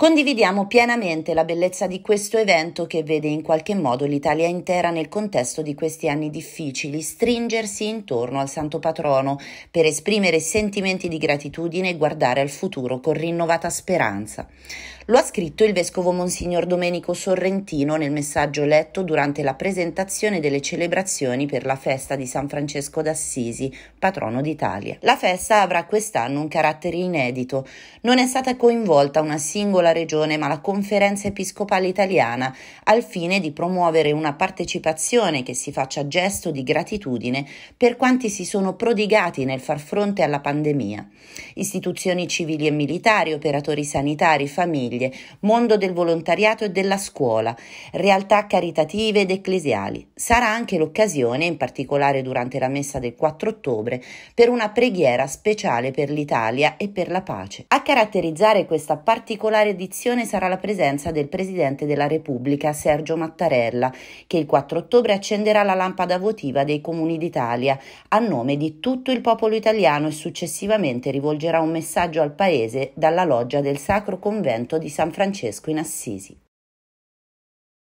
Condividiamo pienamente la bellezza di questo evento che vede in qualche modo l'Italia intera nel contesto di questi anni difficili stringersi intorno al Santo Patrono per esprimere sentimenti di gratitudine e guardare al futuro con rinnovata speranza. Lo ha scritto il vescovo Monsignor Domenico Sorrentino nel messaggio letto durante la presentazione delle celebrazioni per la festa di San Francesco d'Assisi, patrono d'Italia. La festa avrà quest'anno un carattere inedito. Non è stata coinvolta una singola regione, ma la Conferenza Episcopale Italiana, al fine di promuovere una partecipazione che si faccia gesto di gratitudine per quanti si sono prodigati nel far fronte alla pandemia. Istituzioni civili e militari, operatori sanitari, famiglie, famiglie, mondo del volontariato e della scuola, realtà caritative ed ecclesiali. Sarà anche l'occasione, in particolare durante la messa del 4 ottobre, per una preghiera speciale per l'Italia e per la pace. A caratterizzare questa particolare edizione sarà la presenza del Presidente della Repubblica Sergio Mattarella, che il 4 ottobre accenderà la lampada votiva dei comuni d'Italia a nome di tutto il popolo italiano e successivamente rivolgerà un messaggio al Paese dalla loggia del Sacro Convento di San Francesco in Assisi.